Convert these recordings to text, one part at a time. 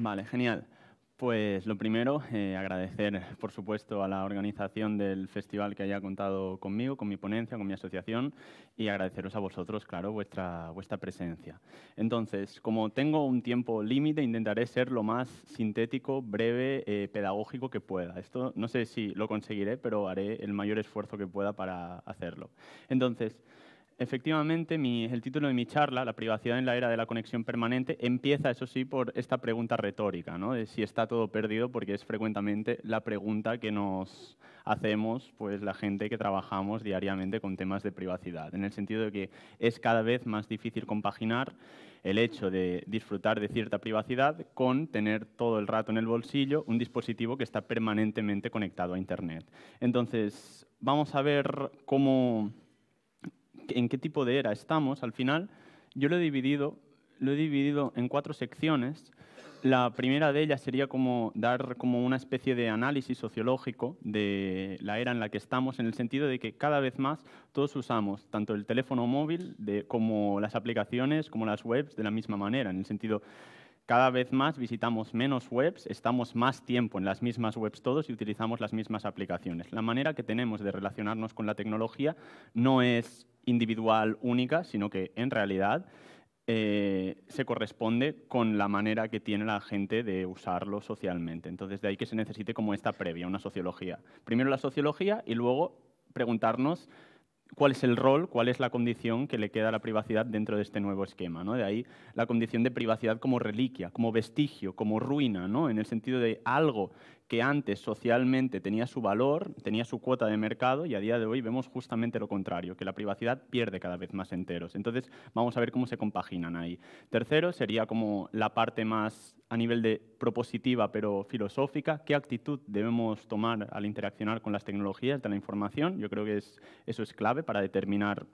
Vale, genial. Pues lo primero, eh, agradecer, por supuesto, a la organización del festival que haya contado conmigo, con mi ponencia, con mi asociación, y agradeceros a vosotros, claro, vuestra, vuestra presencia. Entonces, como tengo un tiempo límite, intentaré ser lo más sintético, breve, eh, pedagógico que pueda. Esto no sé si lo conseguiré, pero haré el mayor esfuerzo que pueda para hacerlo. Entonces, Efectivamente, el título de mi charla, La privacidad en la era de la conexión permanente, empieza, eso sí, por esta pregunta retórica, ¿no? de si está todo perdido, porque es frecuentemente la pregunta que nos hacemos pues, la gente que trabajamos diariamente con temas de privacidad, en el sentido de que es cada vez más difícil compaginar el hecho de disfrutar de cierta privacidad con tener todo el rato en el bolsillo un dispositivo que está permanentemente conectado a Internet. Entonces, vamos a ver cómo en qué tipo de era estamos, al final yo lo he dividido, lo he dividido en cuatro secciones. La primera de ellas sería como dar como una especie de análisis sociológico de la era en la que estamos, en el sentido de que cada vez más todos usamos tanto el teléfono móvil como las aplicaciones, como las webs, de la misma manera, en el sentido cada vez más visitamos menos webs, estamos más tiempo en las mismas webs todos y utilizamos las mismas aplicaciones. La manera que tenemos de relacionarnos con la tecnología no es individual única, sino que en realidad eh, se corresponde con la manera que tiene la gente de usarlo socialmente. Entonces, de ahí que se necesite como esta previa, una sociología. Primero la sociología y luego preguntarnos cuál es el rol, cuál es la condición que le queda a la privacidad dentro de este nuevo esquema. ¿no? De ahí la condición de privacidad como reliquia, como vestigio, como ruina, ¿no? en el sentido de algo que antes socialmente tenía su valor, tenía su cuota de mercado y a día de hoy vemos justamente lo contrario, que la privacidad pierde cada vez más enteros. Entonces, vamos a ver cómo se compaginan ahí. Tercero, sería como la parte más a nivel de propositiva pero filosófica, qué actitud debemos tomar al interaccionar con las tecnologías de la información. Yo creo que es, eso es clave para determinar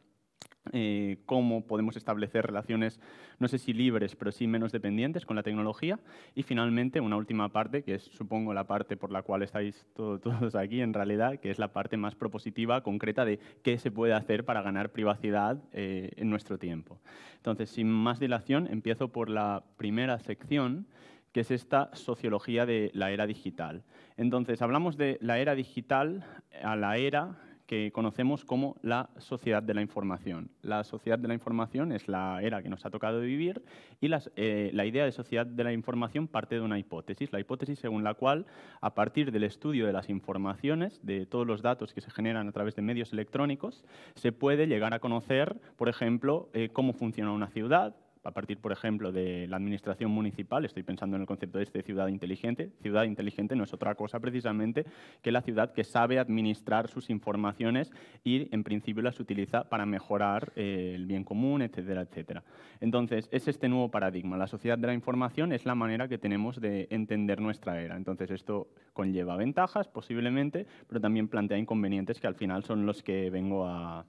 eh, cómo podemos establecer relaciones, no sé si libres, pero sí menos dependientes con la tecnología. Y finalmente, una última parte, que es supongo la parte por la cual estáis todos aquí en realidad, que es la parte más propositiva, concreta, de qué se puede hacer para ganar privacidad eh, en nuestro tiempo. Entonces, sin más dilación, empiezo por la primera sección, que es esta sociología de la era digital. Entonces, hablamos de la era digital a la era que conocemos como la sociedad de la información. La sociedad de la información es la era que nos ha tocado vivir y eh, la idea de sociedad de la información parte de una hipótesis, la hipótesis según la cual, a partir del estudio de las informaciones, de todos los datos que se generan a través de medios electrónicos, se puede llegar a conocer, por ejemplo, eh, cómo funciona una ciudad, a partir, por ejemplo, de la administración municipal, estoy pensando en el concepto este de este ciudad inteligente, ciudad inteligente no es otra cosa precisamente que la ciudad que sabe administrar sus informaciones y en principio las utiliza para mejorar eh, el bien común, etcétera, etcétera. Entonces, es este nuevo paradigma, la sociedad de la información es la manera que tenemos de entender nuestra era. Entonces, esto conlleva ventajas posiblemente, pero también plantea inconvenientes que al final son los que vengo a,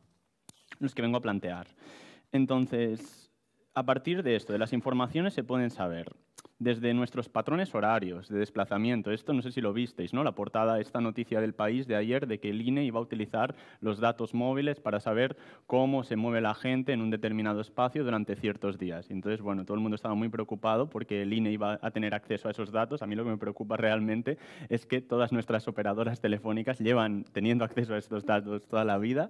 los que vengo a plantear. Entonces, a partir de esto, de las informaciones, se pueden saber desde nuestros patrones horarios de desplazamiento. Esto no sé si lo visteis, ¿no? La portada, esta noticia del país de ayer de que el INE iba a utilizar los datos móviles para saber cómo se mueve la gente en un determinado espacio durante ciertos días. Entonces, bueno, todo el mundo estaba muy preocupado porque el INE iba a tener acceso a esos datos. A mí lo que me preocupa realmente es que todas nuestras operadoras telefónicas llevan teniendo acceso a estos datos toda la vida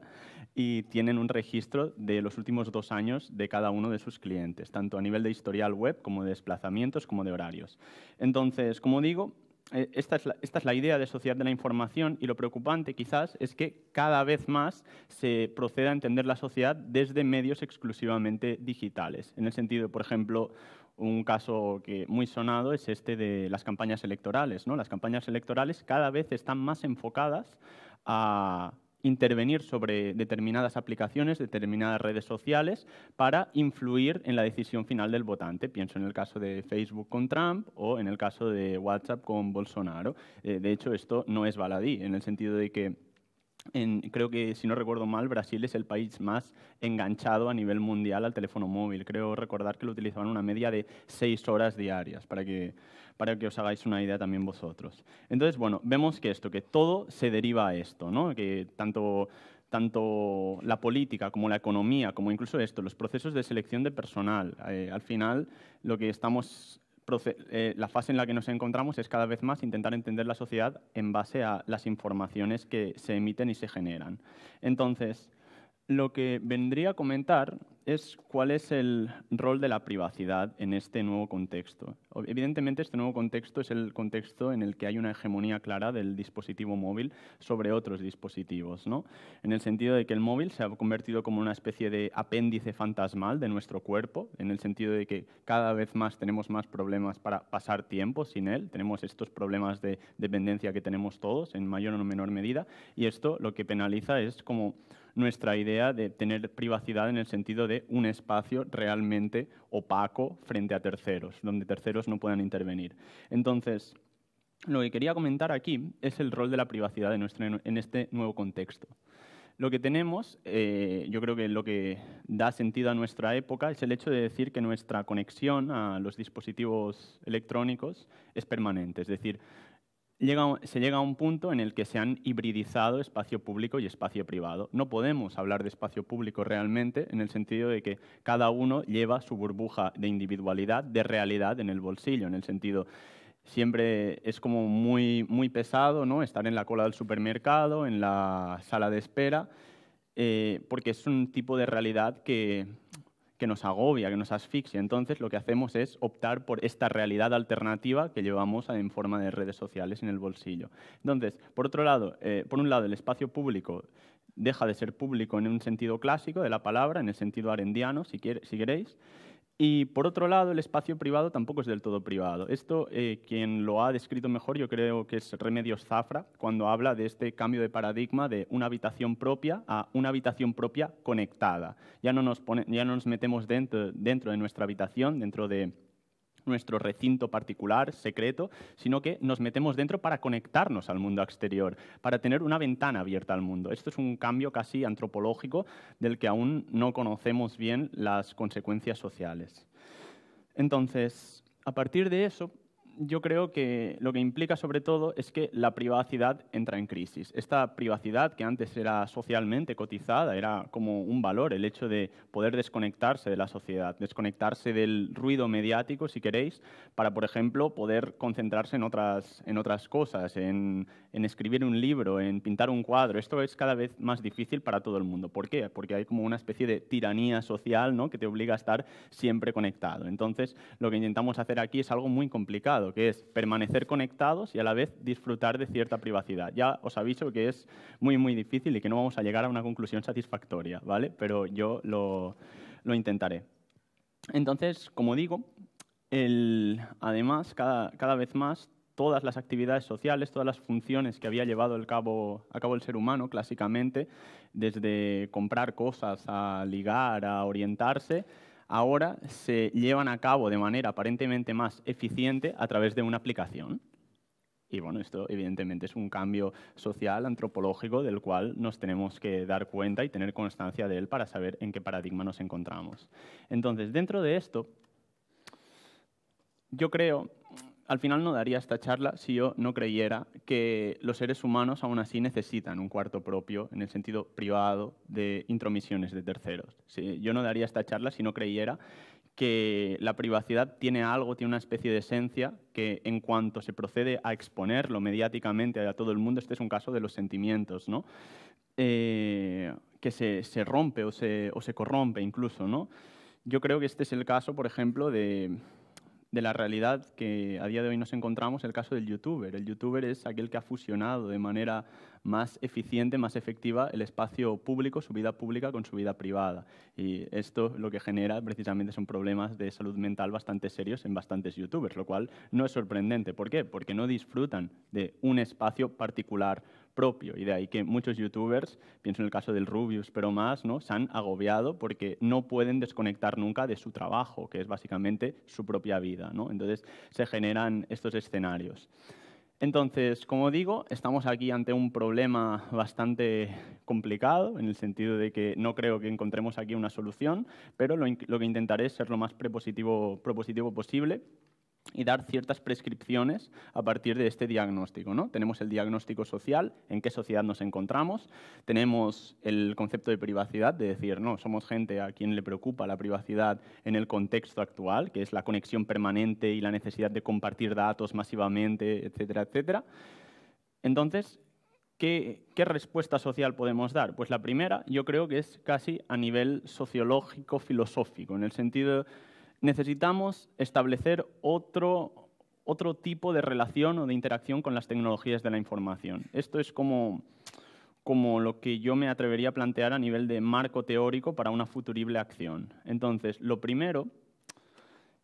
y tienen un registro de los últimos dos años de cada uno de sus clientes, tanto a nivel de historial web como de desplazamientos, de horarios. Entonces, como digo, eh, esta es, la, idea de sociedad de la información y lo preocupante quizás es que cada vez más se procede a entender la sociedad desde medios exclusivamente digitales. En el sentido, por ejemplo, un caso que muy sonado es este de las campañas electorales. ¿no? Las campañas electorales cada vez están más enfocadas a intervenir sobre determinadas aplicaciones, determinadas redes sociales, para influir en la decisión final del votante. Pienso en el caso de Facebook con Trump o en el caso de WhatsApp con Bolsonaro. Eh, de hecho, esto no es baladí, en el sentido de que creo que, si no recuerdo mal, Brasil es el país más enganchado a nivel mundial al teléfono móvil. Creo recordar que lo utilizaban una media de seis horas diarias, para que, para que os hagáis una idea también vosotros. Entonces, bueno, vemos que esto, que todo se deriva a esto, ¿no? que tanto tanto la política como la economía, como incluso esto, los procesos de selección de personal. Eh, al final, lo que estamos eh, la fase en la que nos encontramos es cada vez más intentar entender la sociedad en base a las informaciones que se emiten y se generan. Entonces, lo que vendría a comentar es cuál es el rol de la privacidad en este nuevo contexto. Evidentemente, este nuevo contexto es el contexto en el que hay una hegemonía clara del dispositivo móvil sobre otros dispositivos, ¿no? en el sentido de que el móvil se ha convertido como una especie de apéndice fantasmal de nuestro cuerpo, en el sentido de que cada vez más tenemos más problemas para pasar tiempo sin él, tenemos estos problemas de dependencia que tenemos todos en mayor o menor medida, y esto lo que penaliza es como nuestra idea de tener privacidad en el sentido de un espacio realmente opaco frente a terceros, donde terceros no puedan intervenir. Entonces, lo que quería comentar aquí es el rol de la privacidad en este nuevo contexto. Lo que tenemos, eh, yo creo que lo que da sentido a nuestra época es el hecho de decir que nuestra conexión a los dispositivos electrónicos es permanente. Es decir, se llega a un punto en el que se han hibridizado espacio público y espacio privado. No podemos hablar de espacio público realmente en el sentido de que cada uno lleva su burbuja de individualidad, de realidad en el bolsillo, en el sentido siempre es como muy, muy pesado ¿no? estar en la cola del supermercado, en la sala de espera, eh, porque es un tipo de realidad que que nos agobia, que nos asfixia. Entonces lo que hacemos es optar por esta realidad alternativa que llevamos en forma de redes sociales en el bolsillo. Entonces, por otro lado, eh, por un lado, el espacio público deja de ser público en un sentido clásico de la palabra, en el sentido arendiano, si queréis, y por otro lado, el espacio privado tampoco es del todo privado. Esto, eh, quien lo ha descrito mejor, yo creo que es Remedios Zafra, cuando habla de este cambio de paradigma de una habitación propia a una habitación propia conectada. Ya no nos, metemos dentro de nuestra habitación, dentro de nuestro recinto particular, secreto, sino que nos metemos dentro para conectarnos al mundo exterior, para tener una ventana abierta al mundo. Esto es un cambio casi antropológico del que aún no conocemos bien las consecuencias sociales. Entonces, a partir de eso, yo creo que lo que implica sobre todo es que la privacidad entra en crisis. Esta privacidad que antes era socialmente cotizada, era como un valor, el hecho de poder desconectarse de la sociedad, desconectarse del ruido mediático, si queréis, para, por ejemplo, poder concentrarse en otras, en otras cosas, en, en escribir un libro, en pintar un cuadro. Esto es cada vez más difícil para todo el mundo. ¿Por qué? Porque hay como una especie de tiranía social ¿no? que te obliga a estar siempre conectado. Entonces, lo que intentamos hacer aquí es algo muy complicado que es permanecer conectados y a la vez disfrutar de cierta privacidad. Ya os aviso que es muy, muy difícil y que no vamos a llegar a una conclusión satisfactoria, Pero yo lo, intentaré. Entonces, como digo, además, cada, vez más, todas las actividades sociales, todas las funciones que había llevado a cabo el ser humano clásicamente, desde comprar cosas a ligar, a orientarse, ahora se llevan a cabo de manera aparentemente más eficiente a través de una aplicación. Y bueno, esto evidentemente es un cambio social, antropológico, del cual nos tenemos que dar cuenta y tener constancia de él para saber en qué paradigma nos encontramos. Entonces, dentro de esto, yo creo al final no daría esta charla si yo no creyera que los seres humanos aún así necesitan un cuarto propio en el sentido privado de intromisiones de terceros. yo no daría esta charla si no creyera que la privacidad tiene algo, tiene una especie de esencia que en cuanto se procede a exponerlo mediáticamente a todo el mundo, este es un caso de los sentimientos, ¿no? Eh, que se, rompe o se, o se corrompe incluso, ¿no? Yo creo que este es el caso, por ejemplo, de de la realidad que a día de hoy nos encontramos, el caso del youtuber. El youtuber es aquel que ha fusionado de manera más eficiente, más efectiva, el espacio público, su vida pública con su vida privada. Y esto lo que genera precisamente son problemas de salud mental bastante serios en bastantes youtubers, lo cual no es sorprendente. ¿Por qué? Porque no disfrutan de un espacio particular propio. Y de ahí que muchos youtubers, pienso en el caso del Rubius, pero más, ¿no? se han agobiado porque no pueden desconectar nunca de su trabajo, que es básicamente su propia vida. ¿no? Entonces se generan estos escenarios. Entonces, como digo, estamos aquí ante un problema bastante complicado, en el sentido de que no creo que encontremos aquí una solución, pero lo, que intentaré es ser lo más propositivo, propositivo posible y dar ciertas prescripciones a partir de este diagnóstico. ¿no? Tenemos el diagnóstico social, en qué sociedad nos encontramos, tenemos el concepto de privacidad, de decir, no, somos gente a quien le preocupa la privacidad en el contexto actual, que es la conexión permanente y la necesidad de compartir datos masivamente, etcétera, etcétera. Entonces, ¿Qué, ¿qué, respuesta social podemos dar? Pues la primera, yo creo que es casi a nivel sociológico-filosófico, en el sentido necesitamos establecer otro, otro tipo de relación o de interacción con las tecnologías de la información. Esto es como, como lo que yo me atrevería a plantear a nivel de marco teórico para una futurible acción. Entonces, lo primero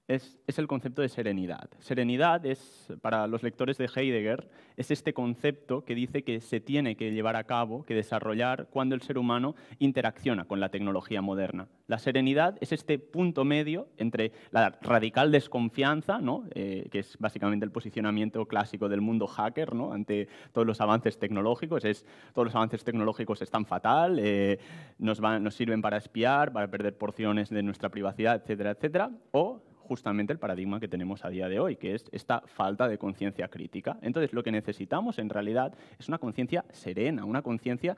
es, el concepto de serenidad. Serenidad es, para los lectores de Heidegger, es este concepto que dice que se tiene que llevar a cabo, que desarrollar cuando el ser humano interacciona con la tecnología moderna. La serenidad es este punto medio entre la radical desconfianza, eh, que es básicamente el posicionamiento clásico del mundo hacker ¿no? ante todos los avances tecnológicos, es, todos los avances tecnológicos están fatal, eh, nos, nos sirven para espiar, para perder porciones de nuestra privacidad, etcétera, etcétera, o justamente el paradigma que tenemos a día de hoy, que es esta falta de conciencia crítica. Entonces, lo que necesitamos en realidad es una conciencia serena, una conciencia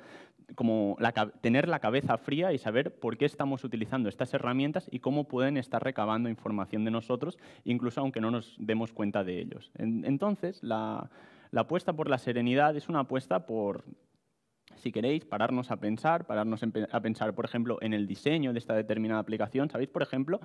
como tener la cabeza fría y saber por qué estamos utilizando estas herramientas y cómo pueden estar recabando información de nosotros, incluso aunque no nos demos cuenta de ellos. entonces, la apuesta por la serenidad es una apuesta por si queréis, pararnos a pensar, pararnos a pensar, por ejemplo, en el diseño de esta determinada aplicación. Sabéis, por ejemplo,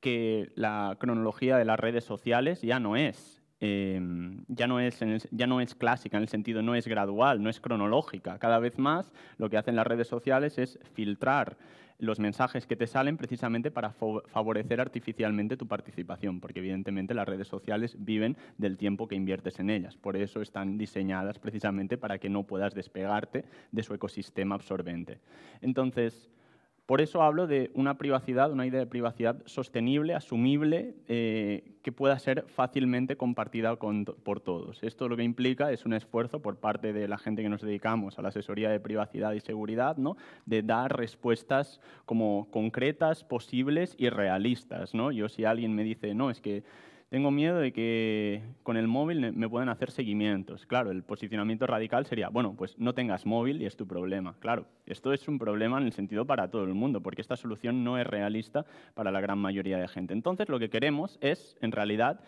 que la cronología de las redes sociales ya no es Em, ya, no es ya no es clásica, en el sentido no es gradual, no es cronológica. Cada vez más lo que hacen las redes sociales es filtrar los mensajes que te salen precisamente para favorecer artificialmente tu participación, porque evidentemente las redes sociales viven del tiempo que inviertes en ellas. Por eso están diseñadas precisamente para que no puedas despegarte de su ecosistema absorbente. Entonces, por eso hablo de una privacidad, una idea de privacidad sostenible, asumible, eh, que pueda ser fácilmente compartida por todos. Esto lo que implica es un esfuerzo por parte de la gente que nos dedicamos a la asesoría de privacidad y seguridad, ¿no? de dar respuestas como concretas, posibles y realistas. ¿no? Yo si alguien me dice, no, es que tengo miedo de que con el móvil me puedan hacer seguimientos. Claro, el posicionamiento radical sería, bueno, pues no tengas móvil y es tu problema. Claro, esto es un problema en el sentido para todo el mundo, porque esta solución no es realista para la gran mayoría de gente. Entonces, lo que queremos es, en realidad,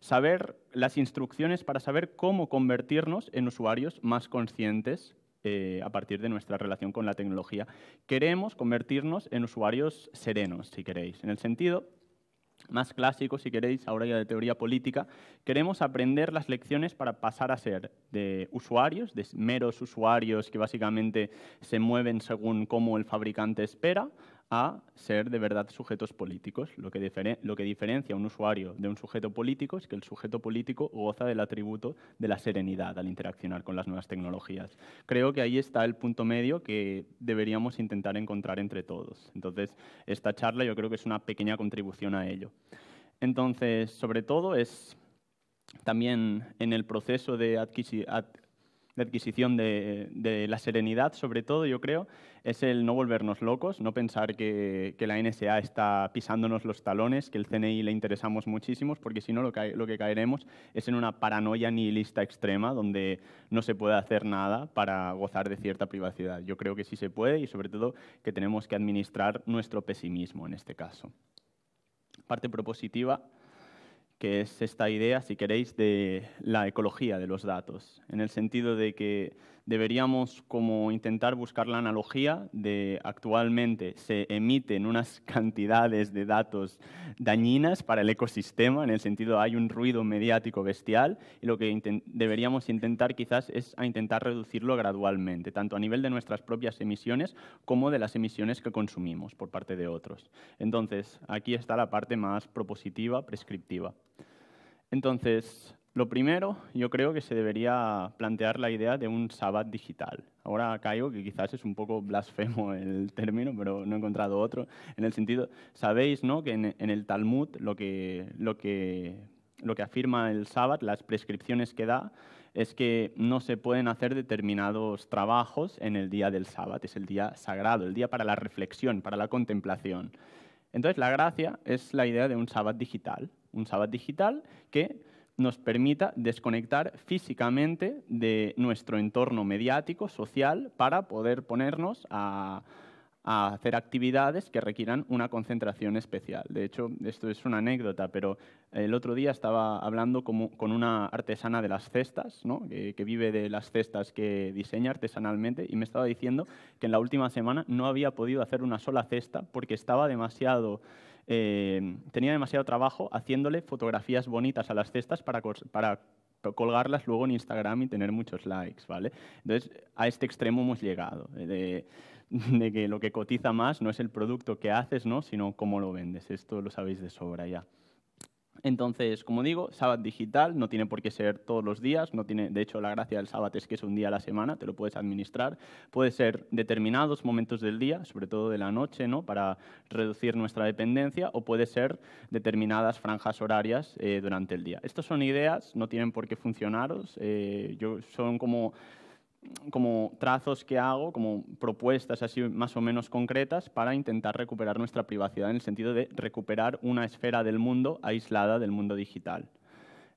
saber las instrucciones para saber cómo convertirnos en usuarios más conscientes eh, a partir de nuestra relación con la tecnología. Queremos convertirnos en usuarios serenos, si queréis, en el sentido más clásico, si queréis, ahora ya de teoría política, queremos aprender las lecciones para pasar a ser de usuarios, de meros usuarios que básicamente se mueven según cómo el fabricante espera, a ser de verdad sujetos políticos. Lo que, diferencia a un usuario de un sujeto político es que el sujeto político goza del atributo de la serenidad al interaccionar con las nuevas tecnologías. Creo que ahí está el punto medio que deberíamos intentar encontrar entre todos. Entonces, esta charla yo creo que es una pequeña contribución a ello. Entonces, sobre todo es también en el proceso de adquisición de adquisición de, la serenidad, sobre todo, yo creo, es el no volvernos locos, no pensar que, la NSA está pisándonos los talones, que el CNI le interesamos muchísimo, porque si no lo, lo, que caeremos es en una paranoia nihilista extrema donde no se puede hacer nada para gozar de cierta privacidad. Yo creo que sí se puede y sobre todo que tenemos que administrar nuestro pesimismo en este caso. Parte propositiva que es esta idea, si queréis, de la ecología de los datos, en el sentido de que deberíamos como intentar buscar la analogía de actualmente se emiten unas cantidades de datos dañinas para el ecosistema, en el sentido hay un ruido mediático bestial, y lo que deberíamos intentar quizás es a intentar reducirlo gradualmente, tanto a nivel de nuestras propias emisiones como de las emisiones que consumimos por parte de otros. Entonces, aquí está la parte más propositiva, prescriptiva. Entonces, lo primero, yo creo que se debería plantear la idea de un sabbat digital. Ahora caigo que quizás es un poco blasfemo el término, pero no he encontrado otro. En el sentido, sabéis ¿no? que en, el Talmud lo que, lo, que, lo que afirma el sabbat, las prescripciones que da, es que no se pueden hacer determinados trabajos en el día del Sabbat. es el día sagrado, el día para la reflexión, para la contemplación. Entonces, la gracia es la idea de un Sabbat digital, un Sabbat digital que nos permita desconectar físicamente de nuestro entorno mediático, social, para poder ponernos a, hacer actividades que requieran una concentración especial. De hecho, esto es una anécdota, pero el otro día estaba hablando con una artesana de las cestas, que, vive de las cestas que diseña artesanalmente, y me estaba diciendo que en la última semana no había podido hacer una sola cesta porque estaba demasiado Em, tenía demasiado trabajo haciéndole fotografías bonitas a las cestas para, colgarlas luego en Instagram y tener muchos likes, ¿vale? Entonces, a este extremo hemos llegado, eh, de, que lo que cotiza más no es el producto que haces, ¿no? sino cómo lo vendes. Esto lo sabéis de sobra ya. Entonces, como digo, sábado digital no tiene por qué ser todos los días, no tiene, de hecho la gracia del sábado es que es un día a la semana, te lo puedes administrar, puede ser determinados momentos del día, sobre todo de la noche, ¿no? para reducir nuestra dependencia, o puede ser determinadas franjas horarias eh, durante el día. Estas son ideas, no tienen por qué funcionaros, eh, yo, son como como trazos que hago, como propuestas así más o menos concretas para intentar recuperar nuestra privacidad en el sentido de recuperar una esfera del mundo aislada del mundo digital.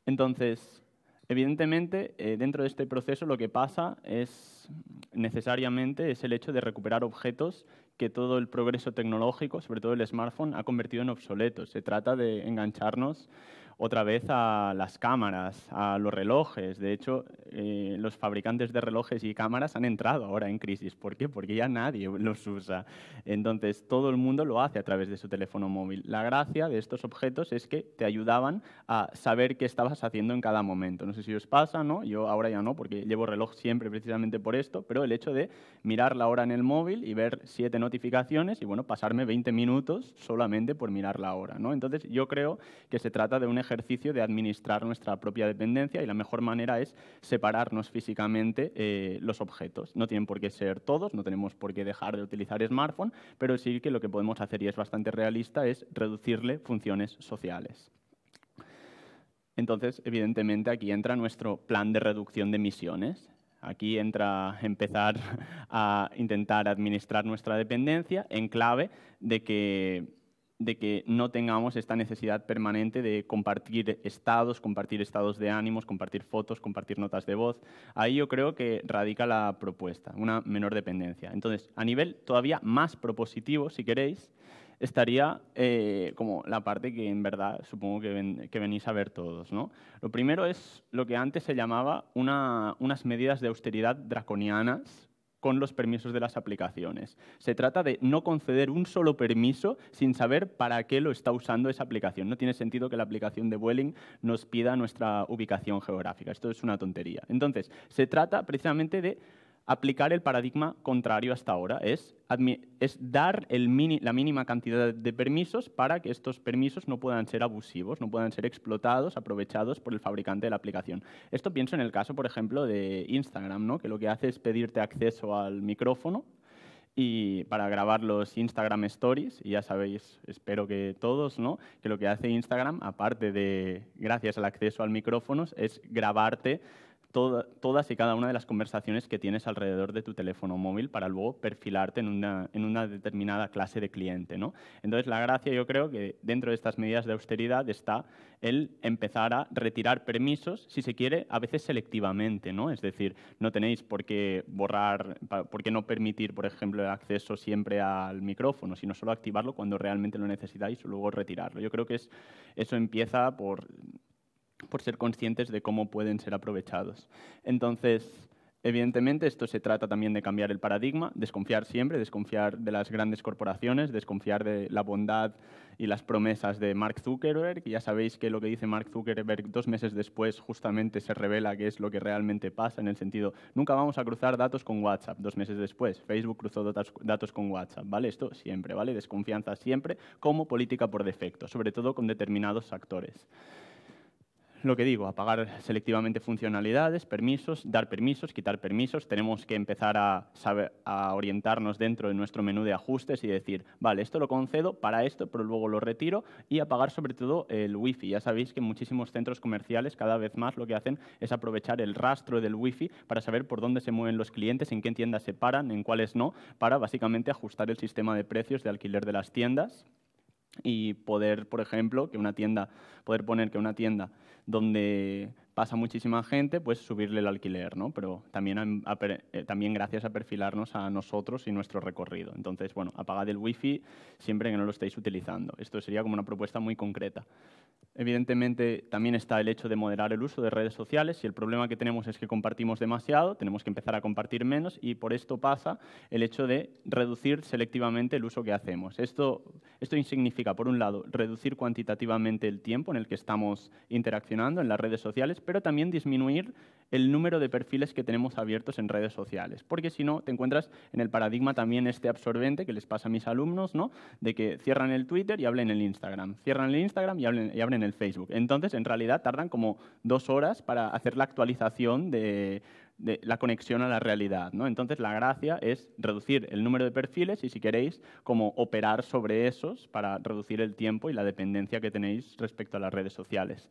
Entonces, evidentemente, eh, dentro de este proceso lo que pasa es necesariamente es el hecho de recuperar objetos que todo el progreso tecnológico, sobre todo el smartphone, ha convertido en obsoletos. Se trata de engancharnos otra vez a las cámaras, a los relojes. De hecho, eh, los fabricantes de relojes y cámaras han entrado ahora en crisis. ¿Por qué? Porque ya nadie los usa. Entonces, todo el mundo lo hace a través de su teléfono móvil. La gracia de estos objetos es que te ayudaban a saber qué estabas haciendo en cada momento. No sé si os pasa, ¿no? Yo ahora ya no, porque llevo reloj siempre precisamente por esto, pero el hecho de mirar la hora en el móvil y ver siete notificaciones y, bueno, pasarme 20 minutos solamente por mirar la hora, ¿no? Entonces, yo creo que se trata de un ejercicio de administrar nuestra propia dependencia y la mejor manera es separarnos físicamente eh, los objetos. No tienen por qué ser todos, no tenemos por qué dejar de utilizar smartphone, pero sí que lo que podemos hacer, y es bastante realista, es reducirle funciones sociales. Entonces, evidentemente, aquí entra nuestro plan de reducción de emisiones. Aquí entra empezar a intentar administrar nuestra dependencia en clave de que de que no tengamos esta necesidad permanente de compartir estados, compartir estados de ánimos, compartir fotos, compartir notas de voz. Ahí yo creo que radica la propuesta, una menor dependencia. Entonces, a nivel todavía más propositivo, si queréis, estaría eh, como la parte que en verdad supongo que, venís a ver todos. ¿no? Lo primero es lo que antes se llamaba unas medidas de austeridad draconianas, con los permisos de las aplicaciones. Se trata de no conceder un solo permiso sin saber para qué lo está usando esa aplicación. No tiene sentido que la aplicación de Welling nos pida nuestra ubicación geográfica. Esto es una tontería. Entonces, se trata precisamente de aplicar el paradigma contrario hasta ahora, es, dar la mínima cantidad de permisos para que estos permisos no puedan ser abusivos, no puedan ser explotados, aprovechados por el fabricante de la aplicación. Esto pienso en el caso, por ejemplo, de Instagram, ¿no? que lo que hace es pedirte acceso al micrófono y para grabar los Instagram Stories, y ya sabéis, espero que todos, ¿no? que lo que hace Instagram, aparte de, gracias al acceso al micrófono, es grabarte todas y cada una de las conversaciones que tienes alrededor de tu teléfono móvil para luego perfilarte en una, determinada clase de cliente. ¿no? Entonces, la gracia yo creo que dentro de estas medidas de austeridad está el empezar a retirar permisos, si se quiere, a veces selectivamente. ¿no? Es decir, no tenéis por qué borrar, por qué no permitir, por ejemplo, el acceso siempre al micrófono, sino solo activarlo cuando realmente lo necesitáis y luego retirarlo. Yo creo que es, eso empieza por por ser conscientes de cómo pueden ser aprovechados. Entonces, Evidentemente, esto se trata también de cambiar el paradigma, desconfiar siempre, desconfiar de las grandes corporaciones, desconfiar de la bondad y las promesas de Mark Zuckerberg. ya sabéis que lo que dice Mark Zuckerberg dos meses después justamente se revela que es lo que realmente pasa, en el sentido, nunca vamos a cruzar datos con WhatsApp dos meses después. Facebook cruzó datos con WhatsApp, ¿vale? Esto siempre, ¿vale? Desconfianza siempre como política por defecto, sobre todo con determinados actores lo que digo, apagar selectivamente funcionalidades, permisos, dar permisos, quitar permisos. Tenemos que empezar a, saber, a orientarnos dentro de nuestro menú de ajustes y decir, vale, esto lo concedo para esto, pero luego lo retiro y apagar sobre todo el wifi. Ya sabéis que muchísimos centros comerciales cada vez más lo que hacen es aprovechar el rastro del wifi para saber por dónde se mueven los clientes, en qué tiendas se paran, en cuáles no, para básicamente ajustar el sistema de precios de alquiler de las tiendas y poder, por ejemplo, que una tienda, poder poner que una tienda donde pasa muchísima gente, pues subirle el alquiler, ¿no? Pero también, eh, también gracias a perfilarnos a nosotros y nuestro recorrido. Entonces, bueno, apagad el wifi siempre que no lo estéis utilizando. Esto sería como una propuesta muy concreta. Evidentemente, también está el hecho de moderar el uso de redes sociales. Si el problema que tenemos es que compartimos demasiado, tenemos que empezar a compartir menos y por esto pasa el hecho de reducir selectivamente el uso que hacemos. Esto, esto significa, por un lado, reducir cuantitativamente el tiempo en el que estamos interaccionando en las redes sociales, pero también disminuir el número de perfiles que tenemos abiertos en redes sociales, porque si no, te encuentras en el paradigma también este absorbente que les pasa a mis alumnos, ¿no? de que cierran el Twitter y hablen el Instagram, cierran el Instagram y, hablen, y abren el Facebook. Entonces, en realidad, tardan como dos horas para hacer la actualización de, la conexión a la realidad. ¿no? Entonces, la gracia es reducir el número de perfiles y, si queréis, como operar sobre esos para reducir el tiempo y la dependencia que tenéis respecto a las redes sociales.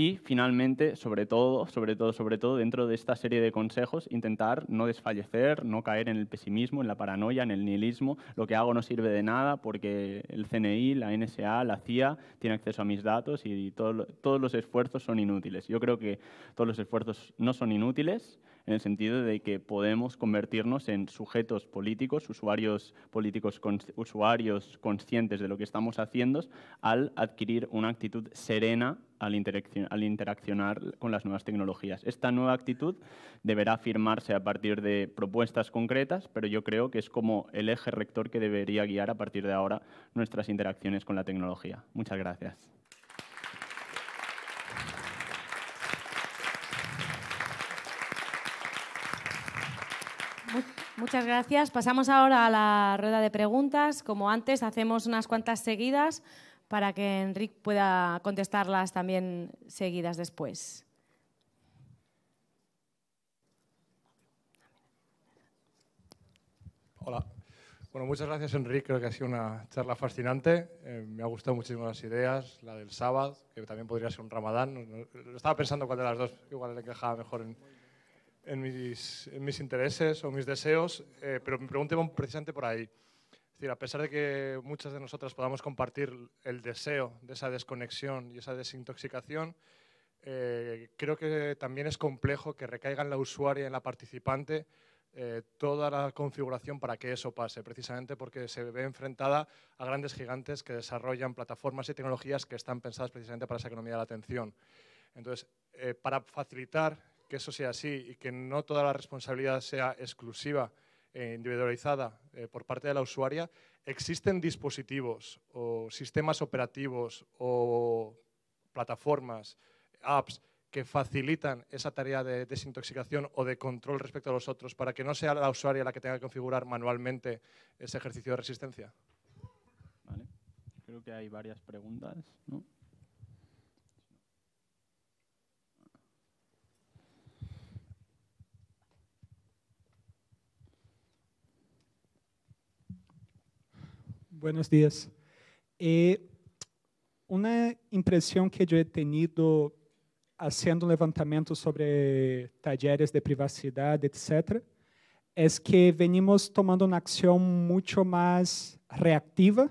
Y finalmente, sobre todo, sobre todo, sobre todo, dentro de esta serie de consejos, intentar no desfallecer, no caer en el pesimismo, en la paranoia, en el nihilismo. Lo que hago no sirve de nada porque el CNI, la NSA, la CIA tiene acceso a mis datos y todos los esfuerzos son inútiles. Yo creo que todos los esfuerzos no son inútiles en el sentido de que podemos convertirnos en sujetos políticos, usuarios políticos, usuarios conscientes de lo que estamos haciendo al adquirir una actitud serena al, interaccionar con las nuevas tecnologías. Esta nueva actitud deberá firmarse a partir de propuestas concretas, pero yo creo que es como el eje rector que debería guiar a partir de ahora nuestras interacciones con la tecnología. Muchas gracias. Muchas gracias. Pasamos ahora a la rueda de preguntas. Como antes, hacemos unas cuantas seguidas para que Enric pueda contestarlas también seguidas después. Hola. Bueno, muchas gracias, Enrique. Creo que ha sido una charla fascinante. Eh, me ha gustado muchísimo las ideas, la del sábado, que también podría ser un ramadán. Estaba pensando cuál de las dos igual le encajaba mejor en, mis, intereses o mis deseos, eh, pero me pregunté precisamente por ahí a pesar de que muchas de nosotras podamos compartir el deseo de esa desconexión y esa desintoxicación, eh, creo que también es complejo que recaiga en la usuaria, en la participante, eh, toda la configuración para que eso pase, precisamente porque se ve enfrentada a grandes gigantes que desarrollan plataformas y tecnologías que están pensadas precisamente para esa economía de la atención. Entonces, eh, para facilitar que eso sea así y que no toda la responsabilidad sea exclusiva eh, individualizada eh, por parte de la usuaria, ¿existen dispositivos o sistemas operativos o plataformas, apps que facilitan esa tarea de desintoxicación o de control respecto a los otros para que no sea la usuaria la que tenga que configurar manualmente ese ejercicio de resistencia? Vale. Creo que hay varias preguntas. Buenos días. Eh, una impresión que yo he tenido haciendo un levantamiento sobre talleres de privacidad, etc., es que venimos tomando una acción mucho más reactiva,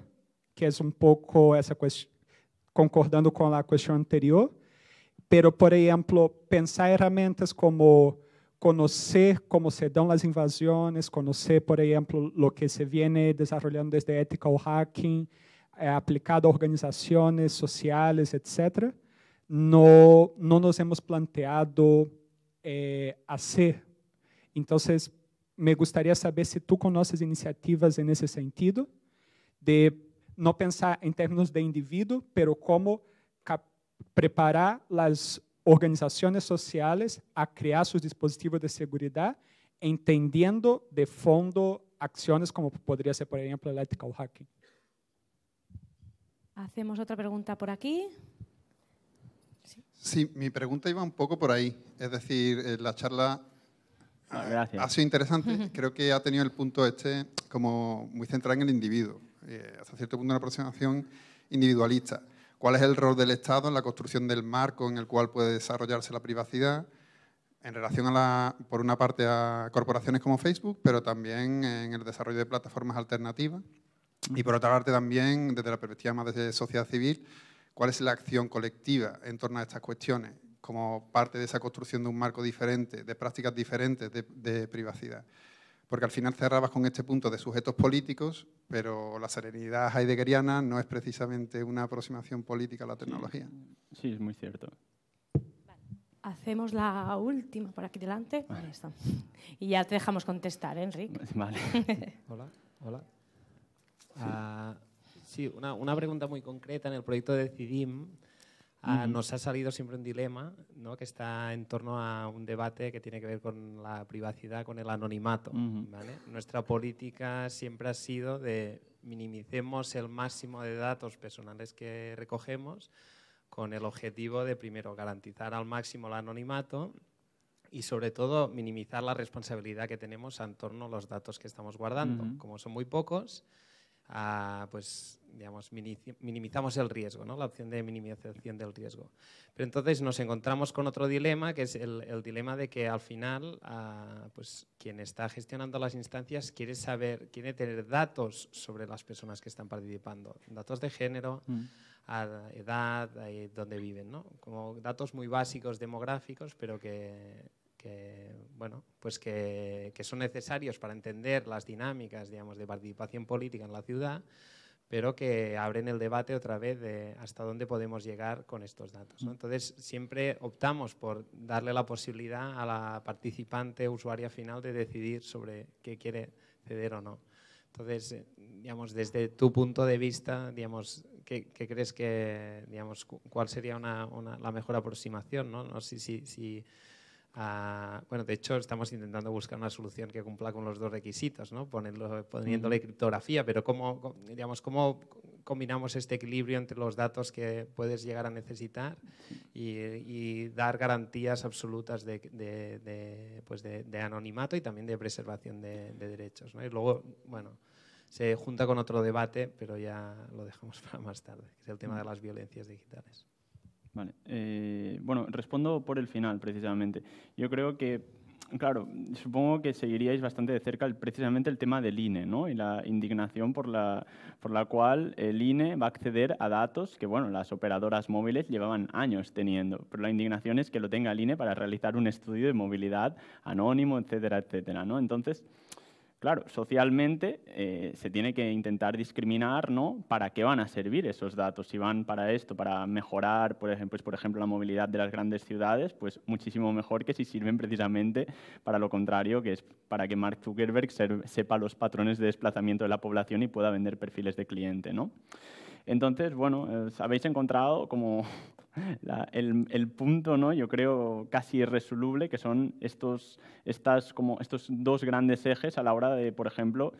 que es un poco esa cuestión, concordando con la cuestión anterior, pero, por ejemplo, pensar herramientas como conocer cómo se dan las invasiones, conocer, por ejemplo, lo que se viene desarrollando desde ética o hacking, eh, aplicado a organizaciones sociales, etc., no, nos hemos planteado eh, hacer. Entonces, me gustaría saber si tú conoces iniciativas en ese sentido, de no pensar en términos de individuo, pero cómo preparar las organizaciones sociales a crear sus dispositivos de seguridad, entendiendo de fondo acciones como podría ser, por ejemplo, el ethical hacking. Hacemos otra pregunta por aquí. Sí. mi pregunta iba un poco por ahí. Es decir, eh, la charla ah, ha sido interesante. Creo que ha tenido el punto este como muy centrado en el individuo. Eh, hasta cierto punto una aproximación individualista cuál es el rol del Estado en la construcción del marco en el cual puede desarrollarse la privacidad, en relación a la, por una parte a corporaciones como Facebook, pero también en el desarrollo de plataformas alternativas. Y por otra parte también, desde la perspectiva más de sociedad civil, cuál es la acción colectiva en torno a estas cuestiones como parte de esa construcción de un marco diferente, de prácticas diferentes de privacidad porque al final cerrabas con este punto de sujetos políticos, pero la serenidad heideggeriana no es precisamente una aproximación política a la tecnología. Sí, es muy cierto. Hacemos la última por aquí delante. Y ya te dejamos contestar, ¿eh, Enrique. Vale. hola, hola. Ah, sí, una, pregunta muy concreta. En el proyecto de CIDIM, Ah, nos ha salido siempre un dilema ¿no? que está en torno a un debate que tiene que ver con la privacidad, con el anonimato. Nuestra política siempre ha sido de minimicemos el máximo de datos personales que recogemos con el objetivo de primero garantizar al máximo el anonimato y sobre todo minimizar la responsabilidad que tenemos en torno a los datos que estamos guardando. Como son muy pocos, ah, pues digamos, minimizamos el riesgo, ¿no? la opción de minimización del riesgo. Pero entonces nos encontramos con otro dilema, que es el, dilema de que al final ah, pues, quien está gestionando las instancias quiere saber, quiere tener datos sobre las personas que están participando, datos de género, mm. edad, donde eh, dónde viven, ¿no? como datos muy básicos demográficos, pero que, bueno, pues que, que son necesarios para entender las dinámicas digamos, de participación política en la ciudad pero que abren el debate otra vez de hasta dónde podemos llegar con estos datos. Mm. Entonces, siempre optamos por darle la posibilidad a la participante usuaria final de decidir sobre qué quiere ceder o no. Entonces, eh, digamos, desde tu punto de vista, digamos, ¿qué, crees que, digamos, cuál sería una, la mejor aproximación? ¿no? no si, si bueno, de hecho, estamos intentando buscar una solución que cumpla con los dos requisitos, Ponerlo, poniéndole criptografía, pero ¿cómo, digamos, ¿cómo combinamos este equilibrio entre los datos que puedes llegar a necesitar y, dar garantías absolutas de, pues de, anonimato y también de preservación de, derechos? Y luego, bueno, se junta con otro debate, pero ya lo dejamos para más tarde, que es el tema de las violencias digitales. Vale. Eh, bueno, respondo por el final, precisamente. Yo creo que, claro, supongo que seguiríais bastante de cerca precisamente el tema del INE, ¿no? Y la indignación por la, por la cual el INE va a acceder a datos que, bueno, las operadoras móviles llevaban años teniendo. Pero la indignación es que lo tenga el INE para realizar un estudio de movilidad anónimo, etcétera, etcétera, ¿no? Entonces, Claro, socialmente eh, se tiene que intentar discriminar, ¿no? ¿Para qué van a servir esos datos? Si van para esto, para mejorar, por ejemplo, pues, por ejemplo, la movilidad de las grandes ciudades, pues muchísimo mejor que si sirven precisamente para lo contrario, que es para que Mark Zuckerberg sepa los patrones de desplazamiento de la población y pueda vender perfiles de cliente, ¿no? Entonces, bueno, eh, habéis encontrado como el, punto, ¿no? yo creo, casi irresoluble, que son estos, estas, como estos dos grandes ejes a la hora de, por ejemplo,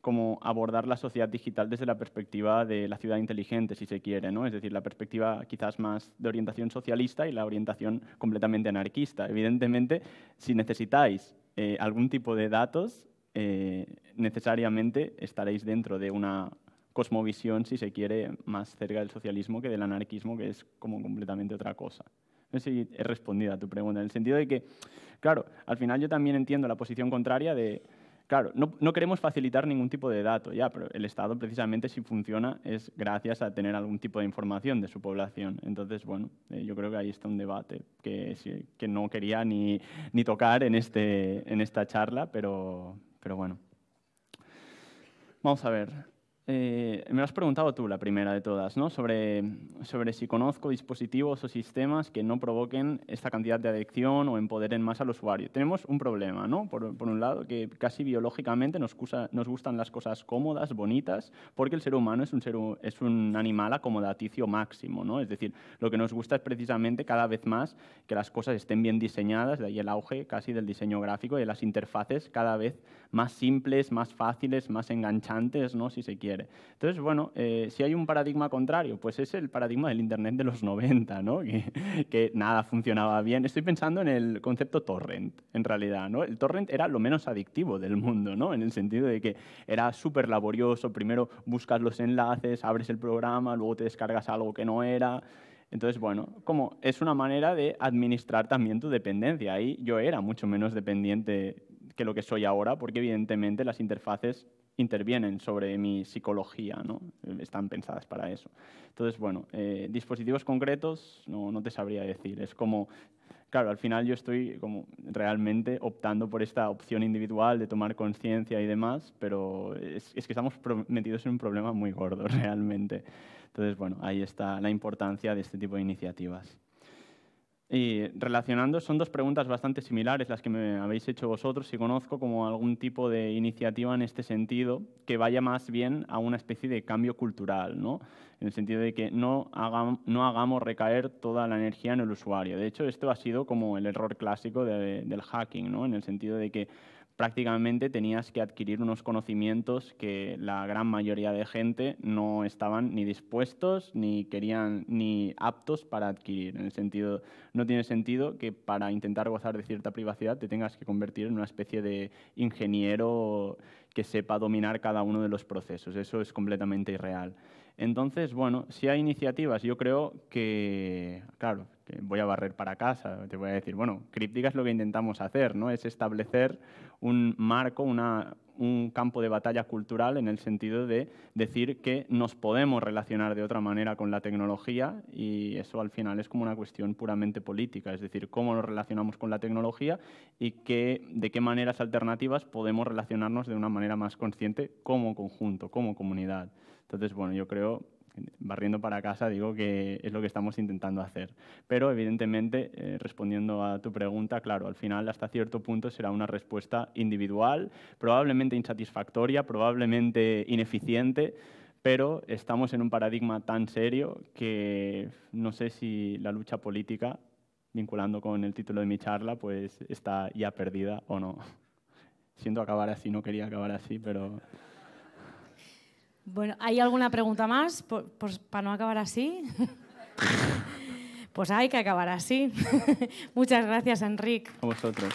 como abordar la sociedad digital desde la perspectiva de la ciudad inteligente, si se quiere, ¿no? Es decir, la perspectiva quizás más de orientación socialista y la orientación completamente anarquista. Evidentemente, si necesitáis eh, algún tipo de datos, eh, necesariamente estaréis dentro de una cosmovisión, si se quiere, más cerca del socialismo que del anarquismo, que es como completamente otra cosa. No sé he respondido a tu pregunta, en el sentido de que, claro, al final yo también entiendo la posición contraria de, claro, no, queremos facilitar ningún tipo de dato ya, pero el Estado precisamente si funciona es gracias a tener algún tipo de información de su población. Entonces, bueno, eh, yo creo que ahí está un debate que, no quería ni, tocar en, este, en esta charla, pero, pero bueno. Vamos a ver. Eh, me lo has preguntado tú, la primera de todas, ¿no? sobre, sobre si conozco dispositivos o sistemas que no provoquen esta cantidad de adicción o empoderen más al usuario. Tenemos un problema, ¿no? por, por un lado, que casi biológicamente nos, nos, gustan las cosas cómodas, bonitas, porque el ser humano es un, ser, es un animal acomodaticio máximo. ¿no? Es decir, lo que nos gusta es precisamente cada vez más que las cosas estén bien diseñadas, de ahí el auge casi del diseño gráfico y de las interfaces cada vez más simples, más fáciles, más enganchantes, ¿no? si se quiere. Entonces, bueno, eh, si hay un paradigma contrario, pues es el paradigma del Internet de los 90, Que, nada funcionaba bien. Estoy pensando en el concepto torrent, en realidad, ¿no? El torrent era lo menos adictivo del mundo, ¿no? En el sentido de que era súper laborioso, primero buscas los enlaces, abres el programa, luego te descargas algo que no era. Entonces, bueno, como es una manera de administrar también tu dependencia. Ahí yo era mucho menos dependiente que lo que soy ahora, porque evidentemente las interfaces intervienen sobre mi psicología, ¿no? están pensadas para eso. Entonces, bueno, eh, dispositivos concretos no, te sabría decir, es como claro, al final yo estoy como realmente optando por esta opción individual de tomar conciencia y demás, pero es que estamos metidos en un problema muy gordo realmente. Entonces, bueno, ahí está la importancia de este tipo de iniciativas. Y relacionando, son dos preguntas bastante similares las que me habéis hecho vosotros, si conozco como algún tipo de iniciativa en este sentido que vaya más bien a una especie de cambio cultural, ¿no? en el sentido de que no, no hagamos recaer toda la energía en el usuario. De hecho, esto ha sido como el error clásico del hacking, ¿no? en el sentido de que prácticamente tenías que adquirir unos conocimientos que la gran mayoría de gente no estaban ni dispuestos ni querían ni aptos para adquirir. En el sentido, no tiene sentido que para intentar gozar de cierta privacidad te tengas que convertir en una especie de ingeniero que sepa dominar cada uno de los procesos. Eso es completamente irreal. Entonces, bueno, si hay iniciativas, yo creo que, claro, voy a barrer para casa, te voy a decir, bueno, críptica es lo que intentamos hacer, ¿no? Es establecer un marco, una, un campo de batalla cultural en el sentido de decir que nos podemos relacionar de otra manera con la tecnología y eso al final es como una cuestión puramente política, es decir, cómo nos relacionamos con la tecnología y qué de qué maneras alternativas podemos relacionarnos de una manera más consciente como conjunto, como comunidad. Entonces, bueno, yo creo barriendo para casa, digo que es lo que estamos intentando hacer. Pero evidentemente, eh, respondiendo a tu pregunta, claro, al final hasta cierto punto será una respuesta individual, probablemente insatisfactoria, probablemente ineficiente, pero estamos en un paradigma tan serio que no sé si la lucha política, vinculando con el título de mi charla, pues está ya perdida o no. Siento acabar así, no quería acabar así, pero... Bueno, ¿hay alguna pregunta más? para no acabar así. pues hay que acabar así. Muchas gracias, Enric. A vosotros.